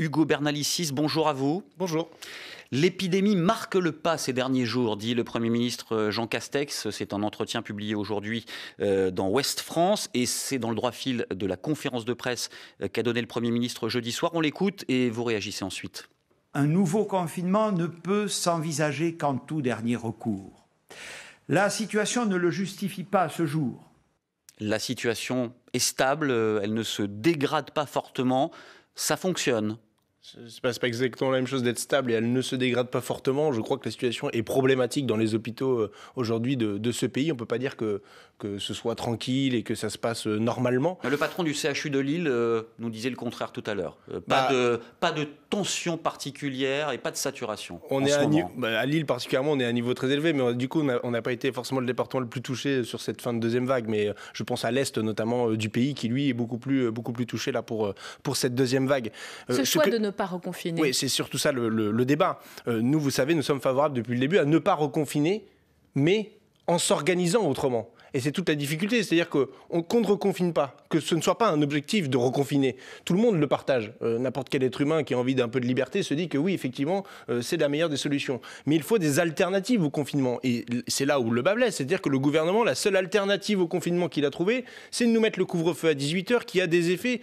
Hugo Bernalicis, bonjour à vous. Bonjour. L'épidémie marque le pas ces derniers jours, dit le Premier ministre euh, Jean Castex. C'est un entretien publié aujourd'hui euh, dans Ouest France et c'est dans le droit fil de la conférence de presse euh, qu'a donné le Premier ministre jeudi soir. On l'écoute et vous réagissez ensuite. Un nouveau confinement ne peut s'envisager qu'en tout dernier recours. La situation ne le justifie pas à ce jour. La situation est stable, elle ne se dégrade pas fortement, ça fonctionne. C'est pas, pas exactement la même chose d'être stable et elle ne se dégrade pas fortement. Je crois que la situation est problématique dans les hôpitaux euh, aujourd'hui de, ce pays. On peut pas dire que, que ce soit tranquille et que ça se passe euh, normalement. Le patron du CHU de Lille euh, nous disait le contraire tout à l'heure. pas, bah, de, pas de tension particulière et pas de saturation. On est bah, à, Lille particulièrement, on est à un niveau très élevé, mais du coup, on n'a pas été forcément le département le plus touché sur cette fin de deuxième vague. Mais je pense à l'Est notamment du pays qui, lui, est beaucoup plus, beaucoup plus touché là, pour, pour cette deuxième vague. ce choix de ne pas reconfiner Oui, c'est surtout ça le, débat. Euh, nous, vous savez, nous sommes favorables depuis le début à ne pas reconfiner, mais en s'organisant autrement. Et c'est toute la difficulté, c'est-à-dire qu'on ne reconfine pas, que ce ne soit pas un objectif de reconfiner. Tout le monde le partage. Euh, n'importe quel être humain qui a envie d'un peu de liberté se dit que oui, effectivement, euh, c'est la meilleure des solutions. Mais il faut des alternatives au confinement. Et c'est là où le bas blesse, c'est-à-dire que le gouvernement, la seule alternative au confinement qu'il a trouvé, c'est de nous mettre le couvre-feu à 18h qui a des effets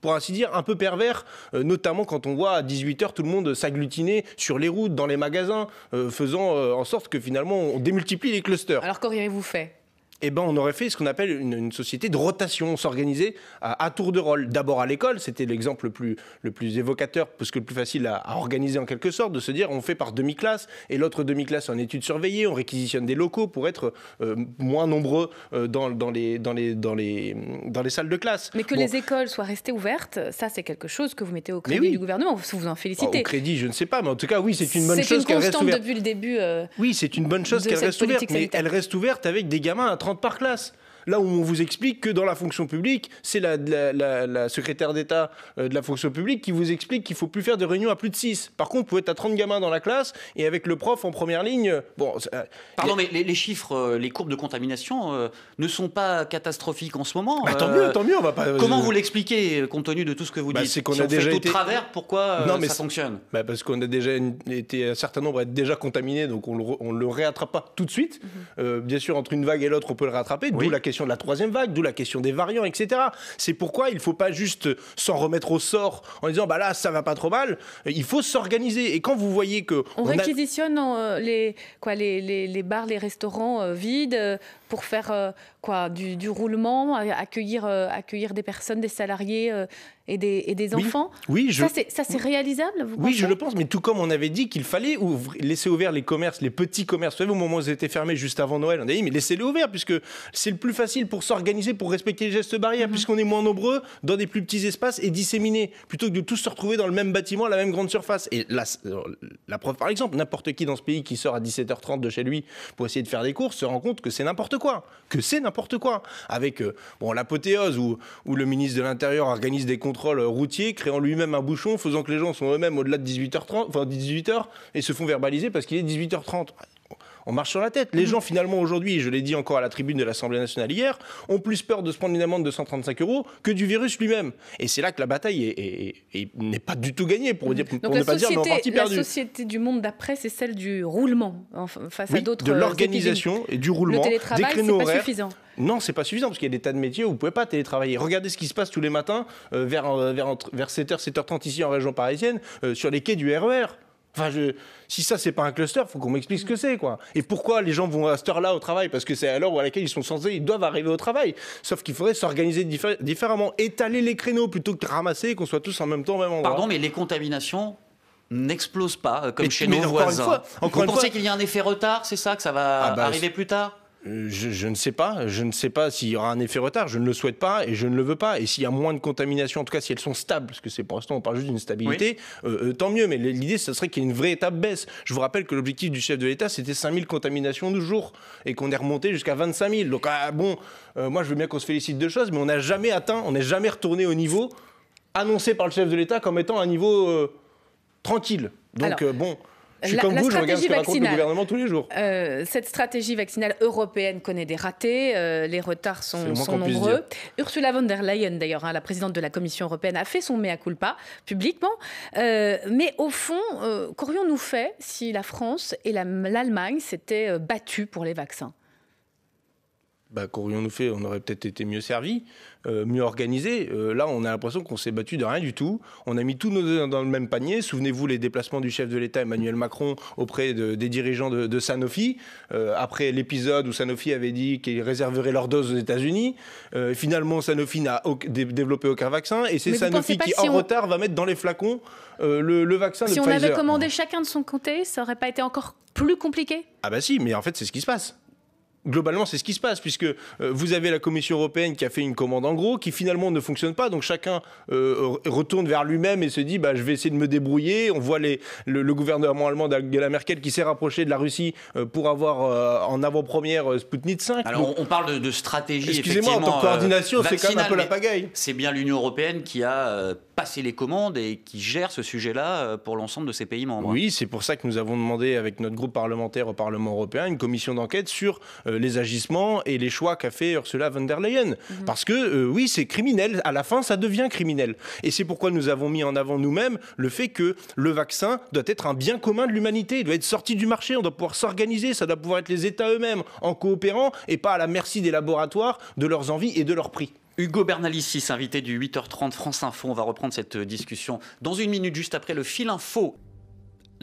pour ainsi dire, un peu pervers, euh, notamment quand on voit à 18h tout le monde s'agglutiner sur les routes, dans les magasins, euh, faisant euh, en sorte que finalement on démultiplie les clusters. Alors qu'auriez-vous fait eh ben, on aurait fait ce qu'on appelle une, société de rotation. On s'organisait à, tour de rôle. D'abord à l'école, c'était l'exemple le plus, le plus évocateur, parce que le plus facile à, organiser en quelque sorte, de se dire on fait par demi-classe et l'autre demi-classe en études surveillées, on réquisitionne des locaux pour être euh, moins nombreux euh, dans, dans, les, dans, les, dans, les, dans les salles de classe. Mais que les écoles soient restées ouvertes, ça c'est quelque chose que vous mettez au crédit du gouvernement, vous vous en félicitez. Bah, au crédit, je ne sais pas, mais en tout cas oui, c'est une bonne chose qu'elle reste ouverte. C'est une constante depuis le début. Euh, oui, c'est une bonne chose qu'elle reste ouverte, mais elle reste ouverte avec des gamins à 30 par classe. Là où on vous explique que dans la fonction publique, c'est la, la, secrétaire d'État euh, de la fonction publique qui vous explique qu'il faut plus faire de réunions à plus de 6. Par contre, vous pouvez être à 30 gamins dans la classe et avec le prof en première ligne. Bon, euh, Pardon, mais les, chiffres, euh, les courbes de contamination ne sont pas catastrophiques en ce moment. Bah, tant mieux, tant mieux, on va pas. Comment vous l'expliquez compte tenu de tout ce que vous bah, dites C'est qu'on a déjà été... au travers. Pourquoi ça fonctionne bah, parce qu'on a déjà été un certain nombre à être déjà contaminés, donc on le, le réattrape pas tout de suite. Mhm. bien sûr, entre une vague et l'autre, on peut le rattraper. D'où la question de la troisième vague, d'où la question des variants, etc. C'est pourquoi il ne faut pas juste s'en remettre au sort en disant bah là ça va pas trop mal. Il faut s'organiser. Et quand vous voyez que on, réquisitionne euh, les quoi les, bars, les restaurants euh, vides, euh, pour faire euh, quoi, du, roulement, euh, accueillir, euh, accueillir des personnes, des salariés et, des, enfants. Oui, je... ça c'est réalisable. Vous oui, je le pense, mais tout comme on avait dit qu'il fallait laisser ouverts les commerces, les petits commerces. Vous savez, au moment où ils étaient fermés juste avant Noël, on a dit mais laissez-les ouverts puisque c'est le plus facile pour s'organiser, pour respecter les gestes barrières, mhm. puisqu'on est moins nombreux dans des plus petits espaces et disséminés, plutôt que de tous se retrouver dans le même bâtiment, à la même grande surface. Et là, la preuve, par exemple, n'importe qui dans ce pays qui sort à 17h30 de chez lui pour essayer de faire des courses se rend compte que c'est n'importe quoi quoi, que c'est n'importe quoi. Avec euh, bon, l'apothéose où, où le ministre de l'Intérieur organise des contrôles euh, routiers, créant lui-même un bouchon, faisant que les gens sont eux-mêmes au-delà de 18h30, enfin 18h, et se font verbaliser parce qu'il est 18h30 on marche sur la tête. Les mhm. gens, finalement, aujourd'hui, je l'ai dit encore à la tribune de l'Assemblée nationale hier, ont plus peur de se prendre une amende de 135 euros que du virus lui-même. Et c'est là que la bataille n'est pas du tout gagnée, pour, mhm. dire, ne pas dire on La société du monde d'après, c'est celle du roulement face à d'autres. De l'organisation et du roulement. Le télétravail, c'est Pas suffisant. Non, c'est pas suffisant parce qu'il y a des tas de métiers où vous pouvez pas télétravailler. Regardez ce qui se passe tous les matins euh, vers, euh, vers, vers 7h, 7h30 ici en région parisienne euh, sur les quais du RER. E si ça, c'est pas un cluster, faut qu'on m'explique ce que c'est, quoi. Et pourquoi les gens vont à là au travail Parce que c'est à l'heure à laquelle ils sont censés, ils doivent arriver au travail. Sauf qu'il faudrait s'organiser différemment, étaler les créneaux plutôt que de ramasser qu'on soit tous en même temps vraiment même Pardon, mais les contaminations n'explosent pas euh, comme chez nos voisins. Vous pensez qu'il y a un effet retard, c'est ça, que ça va ah, bah, arriver plus tard euh, je, ne sais pas. Je ne sais pas s'il y aura un effet retard. Je ne le souhaite pas et je ne le veux pas. Et s'il y a moins de contamination, en tout cas si elles sont stables, parce que c'est pour l'instant on parle juste d'une stabilité, euh, euh, tant mieux. Mais l'idée, ce serait qu'il y ait une vraie étape baisse. Je vous rappelle que l'objectif du chef de l'État, c'était 5000 contaminations de jour et qu'on est remonté jusqu'à 25 000. Donc ah, bon, moi je veux bien qu'on se félicite de choses, mais on n'a jamais atteint, on n'est jamais retourné au niveau annoncé par le chef de l'État comme étant un niveau tranquille. Donc bon suis comme vous, je regarde ce que vaccinale. gouvernement tous les jours. Euh, cette stratégie vaccinale européenne connaît des ratés, euh, les retards sont, nombreux. Ursula von der Leyen, d'ailleurs, hein, la présidente de la Commission européenne, a fait son mea culpa publiquement. Euh, mais au fond, qu'aurions-nous fait si la France et l'Allemagne s'étaient battues pour les vaccins bah, qu'aurions-nous fait On aurait peut-être été mieux servi, euh, mieux organisé. Euh, là, on a l'impression qu'on s'est battu de rien du tout. On a mis tous nos deux dans le même panier. Souvenez-vous les déplacements du chef de l'État Emmanuel Macron auprès des dirigeants de, Sanofi, euh, après l'épisode où Sanofi avait dit qu'il réserverait leur dose aux États-Unis. finalement, Sanofi n'a développé aucun vaccin et c'est Sanofi qui, en retard, va mettre dans les flacons le, vaccin si de Pfizer. Si on avait commandé chacun de son côté, ça n'aurait pas été encore plus compliqué Ah bah si, mais en fait, c'est ce qui se passe globalement, c'est ce qui se passe, puisque euh, vous avez la Commission européenne qui a fait une commande en gros, qui finalement ne fonctionne pas, donc chacun euh, retourne vers lui-même et se dit, bah, je vais essayer de me débrouiller. On voit le, gouvernement allemand d'Angela Merkel qui s'est rapproché de la Russie euh, pour avoir en avant-première Sputnik 5. Alors on parle de, de stratégie. Excusez-moi, en coordination, c'est quand même un peu la pagaille. C'est bien l'Union européenne qui a passer les commandes et qui gère ce sujet-là euh, pour l'ensemble de ces pays membres. Oui, c'est pour ça que nous avons demandé avec notre groupe parlementaire au Parlement européen une commission d'enquête sur euh, les agissements et les choix qu'a fait Ursula von der Leyen. Mhm. Parce que euh, oui, c'est criminel, à la fin ça devient criminel. Et c'est pourquoi nous avons mis en avant nous-mêmes le fait que le vaccin doit être un bien commun de l'humanité, il doit être sorti du marché, on doit pouvoir s'organiser, ça doit pouvoir être les États eux-mêmes en coopérant et pas à la merci des laboratoires, de leurs envies et de leurs prix. Hugo Bernalicis, invité du 8h30 France Info. On va reprendre cette discussion dans une minute, juste après le fil info.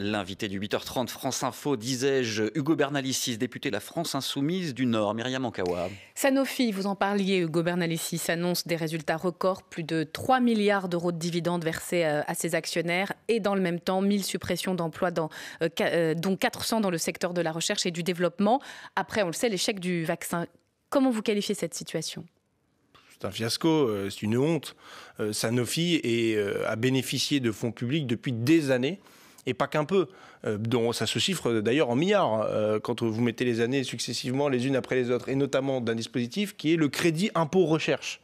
L'invité du 8h30 France Info, disais-je, Hugo Bernalicis, député de la France Insoumise du Nord, Myriam Ankawa. Sanofi, vous en parliez, Hugo Bernalicis annonce des résultats records, plus de 3 milliards d'euros de dividendes versés euh, à ses actionnaires et dans le même temps, 1000 suppressions d'emplois, euh, euh, dont 400 dans le secteur de la recherche et du développement. Après, on le sait, l'échec du vaccin. Comment vous qualifiez cette situation c'est un fiasco, euh, c'est une honte. Euh, Sanofi euh, a bénéficié de fonds publics depuis des années et pas qu'un peu. dont ça se chiffre d'ailleurs en milliards quand vous mettez les années successivement les unes après les autres, et notamment d'un dispositif qui est le crédit impôt recherche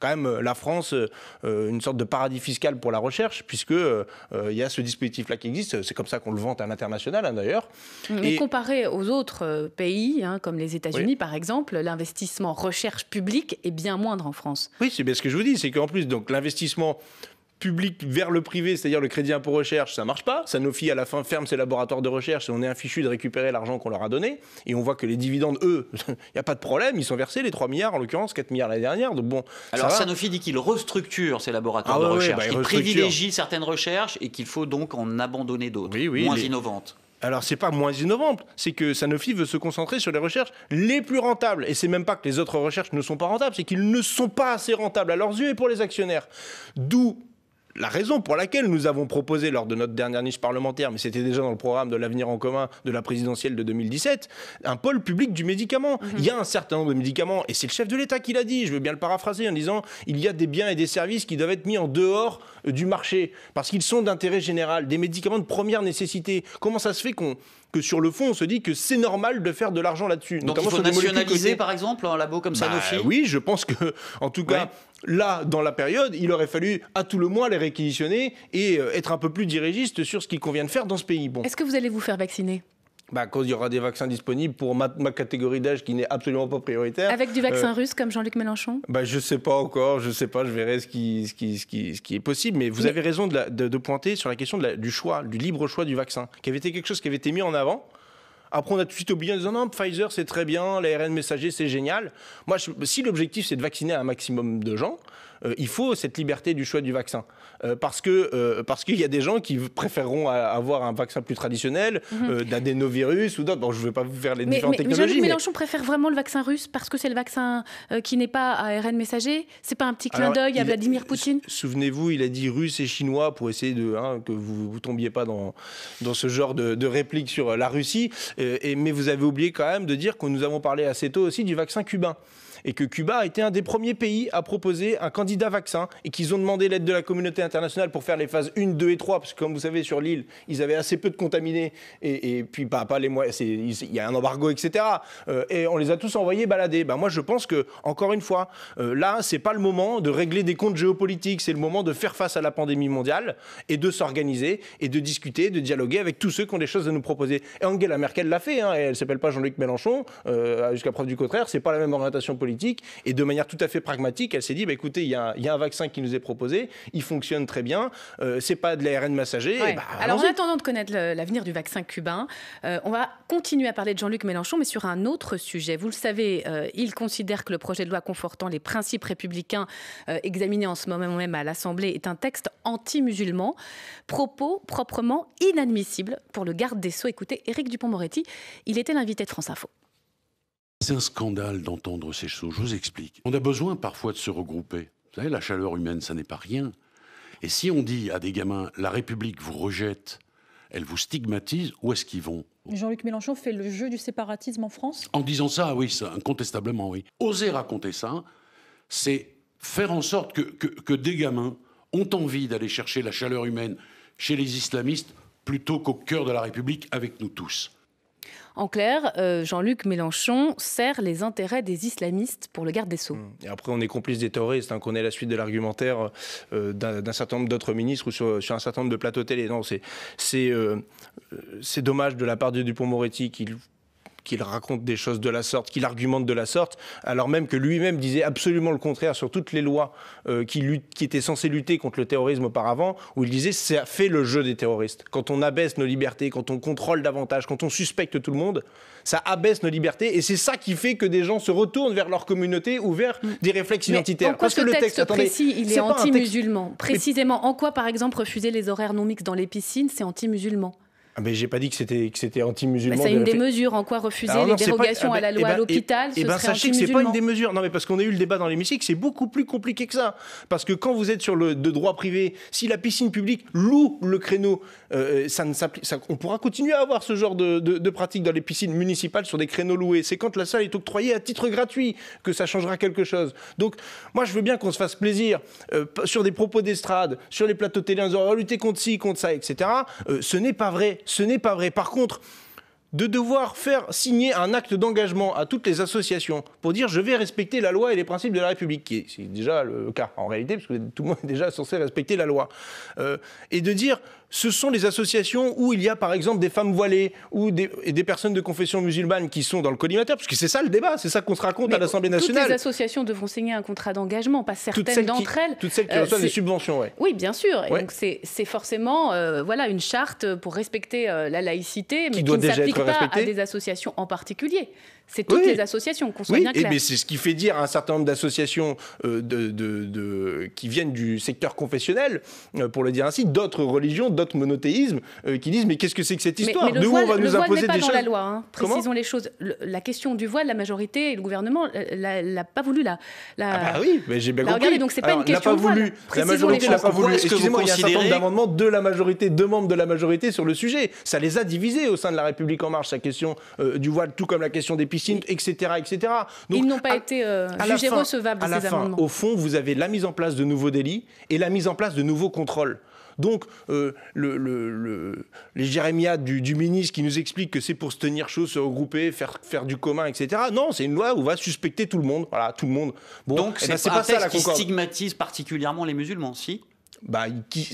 quand même euh, la France euh, euh, une sorte de paradis fiscal pour la recherche, puisque il y a ce dispositif-là qui existe. C'est comme ça qu'on le vante à l'international, hein, d'ailleurs. Mmh, mais Et... comparé aux autres pays, hein, comme les États-Unis, par exemple, l'investissement recherche publique est bien moindre en France. Oui, c'est bien ce que je vous dis, c'est qu'en plus, donc l'investissement public vers le privé, c'est-à-dire le crédit impôt recherche, ça marche pas. Sanofi, à la fin, ferme ses laboratoires de recherche et on est un fichu de récupérer l'argent qu'on leur a donné. Et on voit que les dividendes, eux, il n'y a pas de problème, ils sont versés, les 3 milliards, en l'occurrence, 4 milliards l'année dernière. Donc bon. Alors Sanofi dit qu'il restructure ses laboratoires ah de recherche, bah, Il privilégie certaines recherches et qu'il faut donc en abandonner d'autres, moins innovantes. Alors c'est pas moins innovant, c'est que Sanofi veut se concentrer sur les recherches les plus rentables. Et c'est même pas que les autres recherches ne sont pas rentables, c'est qu'ils ne sont pas assez rentables à leurs yeux et pour les actionnaires. D'où la raison pour laquelle nous avons proposé lors de notre dernière niche parlementaire, mais c'était déjà dans le programme de l'avenir en commun de la présidentielle de 2017, un pôle public du médicament. Mhm. Il y a un certain nombre de médicaments, et c'est le chef de l'État qui l'a dit, je veux bien le paraphraser en disant, il y a des biens et des services qui doivent être mis en dehors euh, du marché, parce qu'ils sont d'intérêt général, des médicaments de première nécessité. Comment ça se fait qu'on que sur le fond, on se dit que c'est normal de faire de l'argent là-dessus. Donc il faut nationaliser, par exemple, un labo comme bah Sanofi Oui, je pense que, en tout cas, là, dans la période, il aurait fallu à tout le moins les réquisitionner et euh, être un peu plus dirigiste sur ce qu'il convient de faire dans ce pays. Bon. Est-ce que vous allez vous faire vacciner bah, quand il y aura des vaccins disponibles pour ma, catégorie d'âge qui n'est absolument pas prioritaire. Avec du vaccin euh, russe comme Jean-Luc Mélenchon bah, Je ne sais pas encore, je ne sais pas, je verrai ce qui, ce qui, est possible. Mais vous avez raison de, pointer sur la question du choix, du libre choix du vaccin, qui avait été quelque chose qui avait été mis en avant. Après, on a tout de suite oublié en disant non, Pfizer c'est très bien, l'ARN messager c'est génial. Moi, si l'objectif c'est de vacciner un maximum de gens, euh, il faut cette liberté du choix du vaccin. Euh, parce que euh, parce qu'il y a des gens qui préféreront avoir un vaccin plus traditionnel, mhm. euh, d'adénovirus ou d'autres. Bon, je ne vais pas vous faire les mais, différentes mais, technologies. Mais Mélenchon préfère vraiment le vaccin russe parce que c'est le vaccin qui n'est pas ARN messager. C'est pas un petit clin d'œil à Vladimir Poutine. Souvenez-vous, il a dit russe et chinois pour essayer de hein, que vous ne tombiez pas dans dans ce genre de, réplique sur la Russie. mais vous avez oublié quand même de dire que nous avons parlé assez tôt aussi du vaccin cubain et que Cuba a été un des premiers pays à proposer un candidat vaccin et qu'ils ont demandé l'aide de la communauté internationale pour faire les phases 1, 2 et 3, parce que comme vous savez, sur l'île, ils avaient assez peu de contaminés et, puis pas les moyens, il y a un embargo, etc. Euh, et on les a tous envoyés balader. Bah, moi, je pense que, encore une fois, là, euh, là, c'est pas le moment de régler des comptes géopolitiques, c'est le moment de faire face à la pandémie mondiale et de s'organiser et de discuter, de dialoguer avec tous ceux qui ont des choses à nous proposer. Et Angela Merkel l'a fait, hein, ne elle s'appelle pas Jean-Luc Mélenchon, euh, jusqu'à preuve du contraire, c'est pas la même orientation politique et de manière tout à fait pragmatique, elle s'est dit, bah, écoutez, il y, a, un vaccin qui nous est proposé, il fonctionne très bien, euh, c'est pas de l'ARN massager. Bah, Alors en attendant de connaître l'avenir du vaccin cubain, euh, on va continuer à parler de Jean-Luc Mélenchon, mais sur un autre sujet. Vous le savez, euh, il considère que le projet de loi confortant les principes républicains euh, examiné en ce moment même à l'Assemblée est un texte anti-musulman, propos proprement inadmissible pour le garde des Sceaux. Écoutez, Éric Dupont-Moretti, il était l'invité de France Info. C'est un scandale d'entendre ces choses, je vous explique. On a besoin parfois de se regrouper. Vous savez, la chaleur humaine, ça n'est pas rien. Et si on dit à des gamins, la République vous rejette, elle vous stigmatise, où est-ce qu'ils vont Jean-Luc Mélenchon fait le jeu du séparatisme en France En disant ça, oui, incontestablement, oui. Oser raconter ça, c'est faire en sorte que, que des gamins ont envie d'aller chercher la chaleur humaine chez les islamistes plutôt qu'au cœur de la République avec nous tous. En clair, euh, Jean-Luc Mélenchon sert les intérêts des islamistes pour le garde des Sceaux. Mmh. Et après, on est complice des terroristes, hein, qu'on ait la suite de l'argumentaire euh, d'un certain nombre d'autres ministres ou sur, un certain nombre de plateaux télé. Non, c'est euh, dommage de la part de Dupont-Moretti qu'il qu'il raconte des choses de la sorte, qu'il argumente de la sorte, alors même que lui-même disait absolument le contraire sur toutes les lois euh, qui, étaient censées lutter contre le terrorisme auparavant, où il disait ça fait le jeu des terroristes. Quand on abaisse nos libertés, quand on contrôle davantage, quand on suspecte tout le monde, ça abaisse nos libertés et c'est ça qui fait que des gens se retournent vers leur communauté ou vers mm. des réflexes identitaires. Parce que le texte, précis, il est, anti-musulman. Précisément, en quoi par exemple refuser les horaires non mixtes dans les piscines, c'est anti-musulman ah, mais j'ai pas dit que c'était que c'était anti-musulman. c'est bah, une des mesures En hein, quoi refuser ah, les dérogations ah, à la bah, loi à eh ben, eh l'hôpital et, ce et eh ben, Sachez que c'est pas une des mesures. Non, mais parce qu'on a eu le débat dans l'hémicycle, c'est beaucoup plus compliqué que ça. Parce que quand vous êtes sur le de droit privé, si la piscine publique loue le créneau, euh, euh, ça ne ça, on pourra continuer à avoir ce genre de, de, pratique dans les piscines municipales sur des créneaux loués. C'est quand la salle est octroyée à titre gratuit que ça changera quelque chose. Donc, moi, je veux bien qu'on se fasse plaisir euh, sur des propos d'estrade, sur les plateaux télé, en disant on oh, va lutter contre ci, contre ça, etc. ce n'est pas vrai ce n'est pas vrai. Par contre, de devoir faire signer un acte d'engagement à toutes les associations pour dire je vais respecter la loi et les principes de la République, qui est déjà le cas en réalité, parce que tout le monde est déjà censé respecter la loi, euh, et de dire ce sont les associations où il y a par exemple des femmes voilées ou des, des personnes de confession musulmane qui sont dans le collimateur, parce que c'est ça le débat, c'est ça qu'on se raconte à l'Assemblée nationale. Toutes les associations devront signer un contrat d'engagement, pas certaines d'entre elles. Toutes celles qui euh, reçoivent des subventions, oui. – oui. bien sûr. Donc c'est forcément euh, voilà, une charte pour respecter euh, la laïcité, mais qui, ne s'applique pas à des associations en particulier. C'est toutes les associations, qu'on soit Et mais c'est ce qui fait dire à un certain nombre d'associations euh, de, de, de, qui viennent du secteur confessionnel, euh, pour le dire ainsi, d'autres religions, d'autres monothéismes, euh, qui disent mais qu'est-ce que c'est que cette histoire mais, on va nous imposer pas la loi. Précisons les choses. la question du voile, la majorité et le gouvernement l'a pas voulu la. ah bah oui, mais j'ai bien compris. Regardez, donc c'est pas une question de voile. Voulu. La majorité l'a pas voulu. Excusez-moi, il y a un certain nombre d'amendements de la majorité, de membres de la majorité sur le sujet. Ça les a divisés au sein de la République en marche, la question du voile, tout comme la question des pistes etc. Ils n'ont pas été euh, jugés recevables, à Au fond, vous avez la mise en place de nouveaux délits et la mise en place de nouveaux contrôles. Donc, euh, les jérémiades du, ministre qui nous explique que c'est pour se tenir chaud, se regrouper, faire, faire du commun, etc. Non, c'est une loi où on va suspecter tout le monde. Voilà, tout le monde. Donc, eh ben, c'est pas, ça qui stigmatise particulièrement les musulmans, si bah,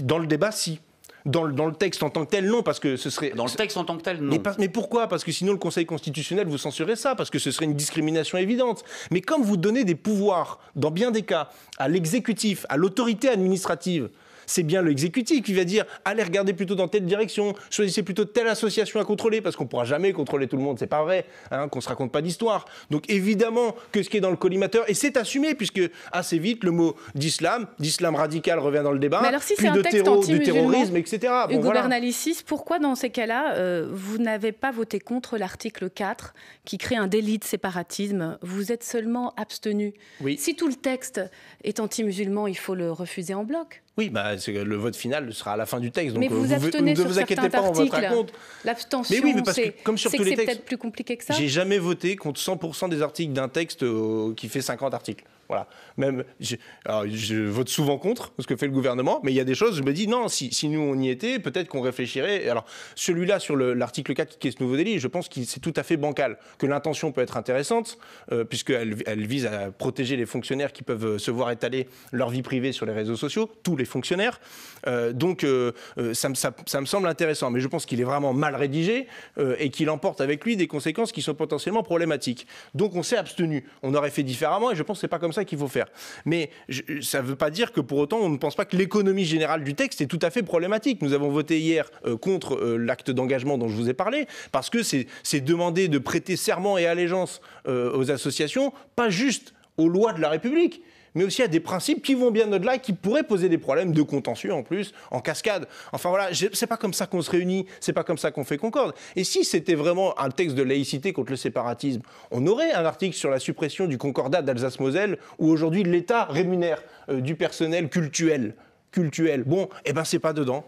Dans le débat, si. Dans le, texte en tant que tel, non, parce que ce serait. Dans le texte en tant que tel, non. Mais, mais pourquoi Parce que sinon, le Conseil constitutionnel, vous censurez ça, parce que ce serait une discrimination évidente. Mais comme vous donnez des pouvoirs, dans bien des cas, à l'exécutif, à l'autorité administrative, c'est bien l'exécutif qui va dire allez regarder plutôt dans telle direction, choisissez plutôt telle association à contrôler, parce qu'on pourra jamais contrôler tout le monde, c'est pas vrai, hein, qu'on se raconte pas d'histoire. Donc évidemment que ce qui est dans le collimateur, et c'est assumé, puisque assez vite le mot d'islam, d'islam radical revient dans le débat, Mais alors, si c'est un texte du terrorisme, etc. Bon, Hugo Bernalicis, pourquoi dans ces cas-là, euh, vous n'avez pas voté contre l'article 4 qui crée un délit de séparatisme Vous êtes seulement abstenu. Si tout le texte est anti-musulman, il faut le refuser en bloc. Oui, bah, le vote final sera à la fin du texte. Donc mais vous, euh, vous abstenez ne vous inquiétez pas, articles. L'abstention, mais oui, mais parce que, comme sur tous les textes, c'est peut-être plus compliqué que ça. J'ai jamais voté contre 100% des articles d'un texte euh, qui fait 50 articles. Voilà. Même, je, alors, je, vote souvent contre ce que fait le gouvernement, mais il y a des choses, je me dis, non, si, nous on y était, peut-être qu'on réfléchirait. Alors, celui-là sur l'article 4 qui est ce nouveau délit, je pense que c'est tout à fait bancal, que l'intention peut être intéressante, euh, puisque puisqu'elle elle vise à protéger les fonctionnaires qui peuvent euh, se voir étaler leur vie privée sur les réseaux sociaux, tous les fonctionnaires. Euh, donc, ça, me, semble intéressant, mais je pense qu'il est vraiment mal rédigé et qu'il emporte avec lui des conséquences qui sont potentiellement problématiques. Donc, on s'est abstenu. On aurait fait différemment et je pense que n'est pas comme ça ça qu'il faut faire. Mais ça ne veut pas dire que pour autant on ne pense pas que l'économie générale du texte est tout à fait problématique. Nous avons voté hier euh, contre euh, l'acte d'engagement dont je vous ai parlé parce que c'est demander de prêter serment et allégeance euh, aux associations, pas juste aux lois de la République mais aussi à des principes qui vont bien au-delà et qui pourraient poser des problèmes de contentieux en plus, en cascade. Enfin voilà, c'est pas comme ça qu'on se réunit, c'est pas comme ça qu'on fait concorde. Et si c'était vraiment un texte de laïcité contre le séparatisme, on aurait un article sur la suppression du concordat d'Alsace-Moselle où aujourd'hui l'État rémunère euh, du personnel cultuel. Cultuel. Bon, eh ben c'est pas dedans.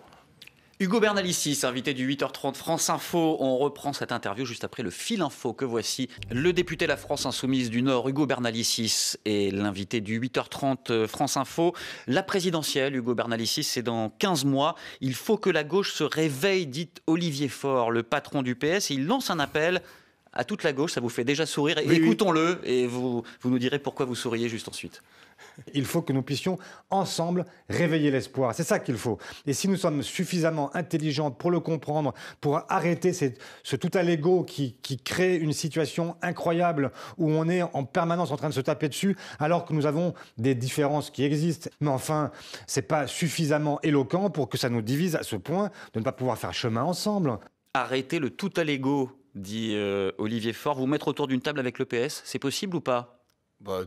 Hugo Bernalicis, invité du 8h30 France Info. On reprend cette interview juste après le fil info que voici. Le député de La France Insoumise du Nord, Hugo Bernalicis, est l'invité du 8h30 euh, France Info. La présidentielle, Hugo Bernalicis, c'est dans 15 mois. Il faut que la gauche se réveille, dit Olivier Faure, le patron du PS. Il lance un appel à toute la gauche. Ça vous fait déjà sourire. Écoutons-le et vous, vous nous direz pourquoi vous souriez juste ensuite. Il faut que nous puissions ensemble réveiller l'espoir. C'est ça qu'il faut. Et si nous sommes suffisamment intelligents pour le comprendre, pour arrêter ce tout à l'ego qui, crée une situation incroyable où on est en permanence en train de se taper dessus, alors que nous avons des différences qui existent. Mais enfin, c'est pas suffisamment éloquent pour que ça nous divise à ce point de ne pas pouvoir faire chemin ensemble. Arrêter le tout à l'ego, dit euh, Olivier Faure. Vous mettre autour d'une table avec le PS, c'est possible ou pas bah,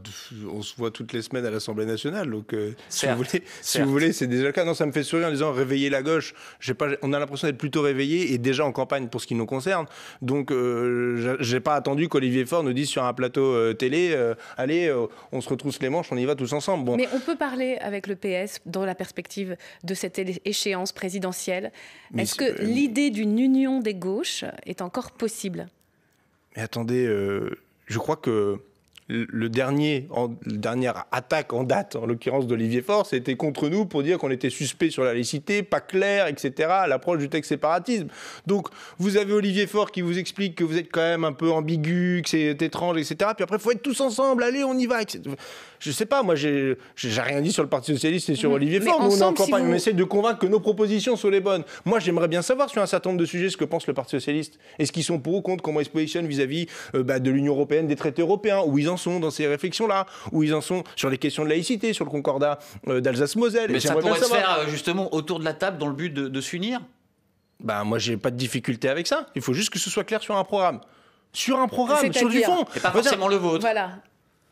on se voit toutes les semaines à l'Assemblée nationale. Donc, euh, si vous voulez, si vous voulez, c'est déjà le cas. Non, ça me fait sourire en disant réveiller la gauche. J'ai pas, on a l'impression d'être plutôt réveillé et déjà en campagne pour ce qui nous concerne. Donc, euh, je j'ai pas attendu qu'Olivier Faure nous dise sur un plateau euh, télé, allez, on se retrousse les manches, on y va tous ensemble. Mais on peut parler avec le PS dans la perspective de cette échéance présidentielle. Est-ce que l'idée d'une union des gauches est encore possible Mais attendez, je crois que le dernier, dernière attaque en date, en l'occurrence d'Olivier Faure, c'était contre nous pour dire qu'on était suspect sur la laïcité, pas clair, etc., à l'approche du texte séparatisme. Donc, vous avez Olivier Faure qui vous explique que vous êtes quand même un peu ambigu, que c'est étrange, etc. Puis après, il faut être tous ensemble, allez, on y va. Etc. Je sais pas, moi, j'ai rien dit sur le Parti Socialiste et sur mm. Olivier Faure, mais, on campagne, on essaie de convaincre que nos propositions sont les bonnes. Moi, j'aimerais bien savoir sur un certain nombre de sujets ce que pense le Parti Socialiste. Est-ce qu'ils sont pour ou contre, comment ils se positionnent vis-à-vis euh, bah, de l'Union Européenne, des traités européens, où ils en sont dans ces réflexions-là, où ils en sont sur les questions de laïcité, sur le concordat euh, d'Alsace-Moselle. Mais ça pourrait se faire euh, justement autour de la table dans le but de, s'unir Bah moi j'ai pas de difficulté avec ça. Il faut juste que ce soit clair sur un programme sur un programme, sur du fond. Et pas forcément le vôtre. Voilà.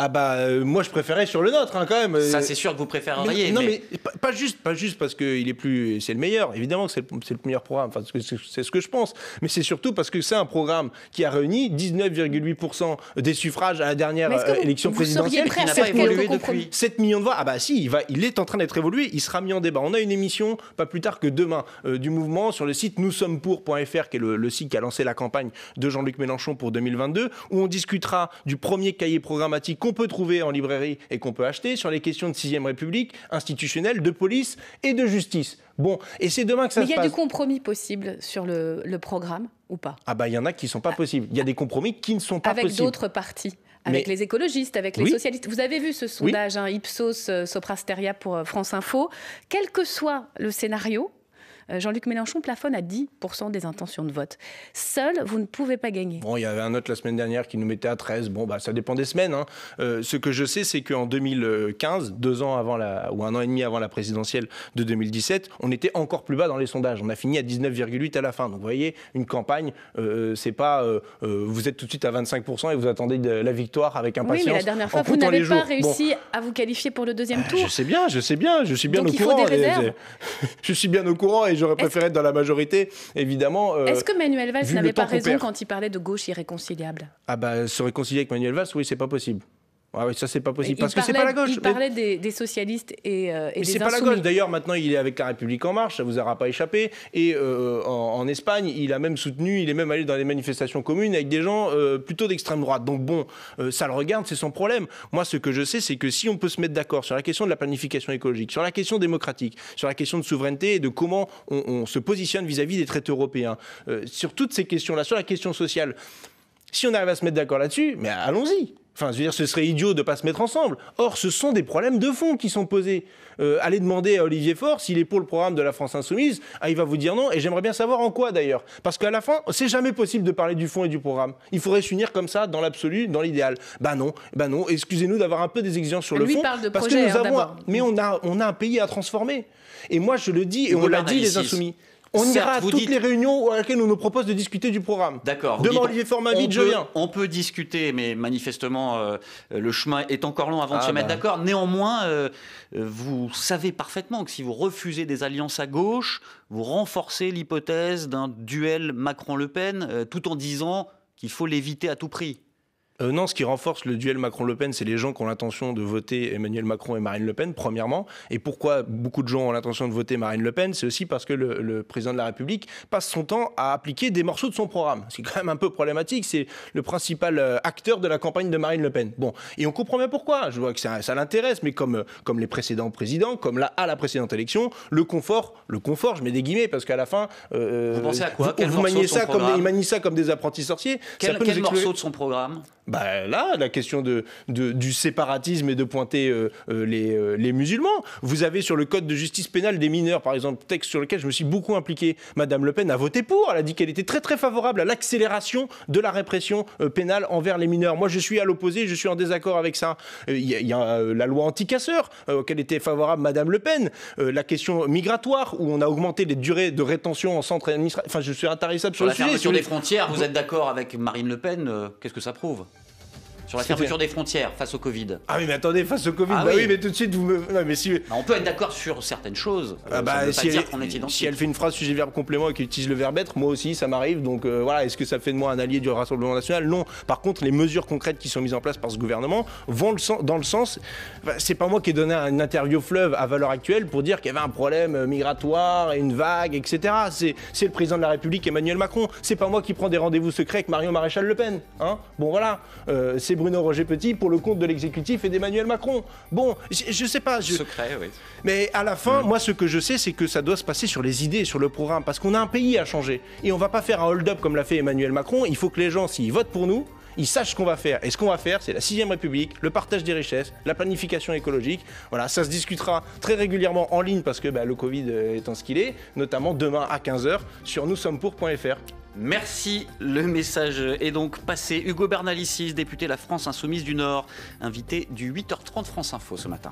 Ah bah euh, moi je préférais sur le nôtre hein, quand même. Ça c'est sûr que vous préféreriez. Mais, non mais, pas, juste, pas juste parce que il est plus, c'est le meilleur. Évidemment que c'est le, meilleur programme. Enfin c'est ce que je pense. Mais c'est surtout parce que c'est un programme qui a réuni 19,8% des suffrages à la dernière euh, élection vous présidentielle. Prêt à pas évolué depuis. 7 millions de voix. Ah bah si, il va, il est en train d'être évolué. Il sera mis en débat. On a une émission pas plus tard que demain euh, du mouvement sur le site nous qui est le, site qui a lancé la campagne de Jean-Luc Mélenchon pour 2022 où on discutera du premier cahier programmatique qu'on peut trouver en librairie et qu'on peut acheter sur les questions de 6ème République, institutionnelle, de police et de justice. Bon, et c'est demain que ça se passe. Mais il y a du compromis possible sur le, programme ou pas Ah bah il y en a qui ne sont pas ah. possibles. Il y a des compromis qui ne sont pas possibles. Avec d'autres partis avec les écologistes, avec les socialistes. Vous avez vu ce sondage, hein, Ipsos, euh, Soprasteria pour euh, France Info. Quel que soit le scénario, euh, Jean-Luc Mélenchon plafonne à 10% des intentions de vote. Seul, vous ne pouvez pas gagner. Bon, il y avait un autre la semaine dernière qui nous mettait à 13. Bon, bah, ça dépend des semaines. Hein. Euh, ce que je sais, c'est qu'en 2015, deux ans avant la, ou un an et demi avant la présidentielle de 2017, on était encore plus bas dans les sondages. On a fini à 19,8 à la fin. Donc, vous voyez, une campagne, euh, c'est pas vous êtes tout de suite à 25% et vous attendez la victoire avec impatience. Oui, mais la dernière fois, vous n'avez pas réussi à vous qualifier pour le deuxième ah, tour. Je sais bien, je sais bien, je suis bien au courant. je suis bien au courant et j'aurais préféré être dans la majorité, évidemment. Euh, Est-ce que Manuel Valls n'avait pas raison quand il parlait de gauche irréconciliable Ah bah se réconcilier avec Manuel Valls, oui, c'est pas possible. Ah oui, ça c'est pas possible parce que c'est pas la gauche. Il parlait des, socialistes et, des euh, et mais c'est pas la gauche. D'ailleurs, maintenant il est avec la République en marche, ça vous aura pas échappé. Et euh, en, Espagne, il a même soutenu, il est même allé dans les manifestations communes avec des gens euh, plutôt d'extrême droite. Donc bon, ça le regarde, c'est son problème. Moi, ce que je sais, c'est que si on peut se mettre d'accord sur la question de la planification écologique, sur la question démocratique, sur la question de souveraineté et de comment on, se positionne vis-à-vis -vis des traités européens, sur toutes ces questions-là, sur la question sociale. Si on arrive à se mettre d'accord là-dessus, mais allons-y. Enfin, je veux dire, ce serait idiot de ne pas se mettre ensemble. Or, ce sont des problèmes de fond qui sont posés. Euh, allez demander à Olivier Faure s'il est pour le programme de la France Insoumise. Ah, il va vous dire non, et j'aimerais bien savoir en quoi d'ailleurs. Parce qu'à la fin, c'est jamais possible de parler du fond et du programme. Il faudrait s'unir comme ça, dans l'absolu, dans l'idéal. Ben non, ben non, excusez-nous d'avoir un peu des exigences sur le fond. parce que nous hein, avons. Mais on a, on a un pays à transformer. Et moi, je le dis, et on l'a dit, les insoumis. On ira à toutes les réunions à laquelle on nous propose de discuter du programme. D'accord. Demain, Olivier vide, je viens. On peut discuter, mais manifestement, euh, euh, le chemin est encore long avant ah de se mettre bah. d'accord. Néanmoins, euh, vous savez parfaitement que si vous refusez des alliances à gauche, vous renforcez l'hypothèse d'un duel Macron-Le Pen, tout en disant qu'il faut l'éviter à tout prix. Euh, non, ce qui renforce le duel Macron-Le Pen, c'est les gens qui ont l'intention de voter Emmanuel Macron et Marine Le Pen, premièrement. Et pourquoi beaucoup de gens ont l'intention de voter Marine Le Pen C'est aussi parce que le, président de la République passe son temps à appliquer des morceaux de son programme. C'est quand même un peu problématique. C'est le principal euh, acteur de la campagne de Marine Le Pen. Bon, et on comprend bien pourquoi. Je vois que ça, l'intéresse, mais comme, euh, comme les précédents présidents, comme là à la précédente élection, le confort, le confort, je mets des guillemets parce qu'à la fin, vous pensez à quoi Vous, maniez ça comme des, comme des apprentis sorciers. Quel, de son programme bah là, la question de, du séparatisme et de pointer euh, euh, euh, les, musulmans. Vous avez sur le code de justice pénale des mineurs, par exemple, texte sur lequel je me suis beaucoup impliqué. Madame Le Pen a voté pour. Elle a dit qu'elle était très très favorable à l'accélération de la répression pénale envers les mineurs. Moi, je suis à l'opposé, je suis en désaccord avec ça. Il y a, la loi anti-casseurs auquel était favorable Madame Le Pen. la question migratoire où on a augmenté les durées de rétention en centre administratif. Enfin, je suis intarissable sur, le sujet. Sur les frontières, vous êtes d'accord avec Marine Le Pen Qu'est-ce que ça prouve sur la fermeture des frontières face au Covid. Ah oui, mais attendez, face au Covid, ah bah oui. mais tout de suite, vous me. Non, mais si... Bah, on peut être d'accord sur certaines choses. Ah bah, si, elle... est si elle fait une phrase sujet verbe complément et qu'elle utilise le verbe être, moi aussi, ça m'arrive. Donc euh, voilà, est-ce que ça fait de moi un allié du Rassemblement national Non. Par contre, les mesures concrètes qui sont mises en place par ce gouvernement vont dans le sens. c'est pas moi qui ai donné une interview fleuve à valeur actuelle pour dire qu'il y avait un problème euh, migratoire et une vague, etc. C'est le président de la République, Emmanuel Macron. C'est pas moi qui prends des rendez-vous secrets avec Marion Maréchal Le Pen. Hein bon voilà, euh, c'est Bruno Roger Petit pour le compte de l'exécutif et d'Emmanuel Macron. Bon, je sais pas. Secret, oui. Mais à la fin, mm. moi, ce que je sais, c'est que ça doit se passer sur les idées, sur le programme, parce qu'on a un pays à changer. Et on va pas faire un hold-up comme l'a fait Emmanuel Macron. Il faut que les gens, s'ils votent pour nous, ils sachent ce qu'on va faire. Et ce qu'on va faire, c'est la 6 République, le partage des richesses, la planification écologique. Voilà, ça se discutera très régulièrement en ligne parce que bah, le Covid euh, étant ce qu'il est, notamment demain à 15h sur nous pour.fr. Merci, le message est donc passé. Hugo Bernalicis, député de la France Insoumise du Nord, invité du 8h30 France Info ce matin.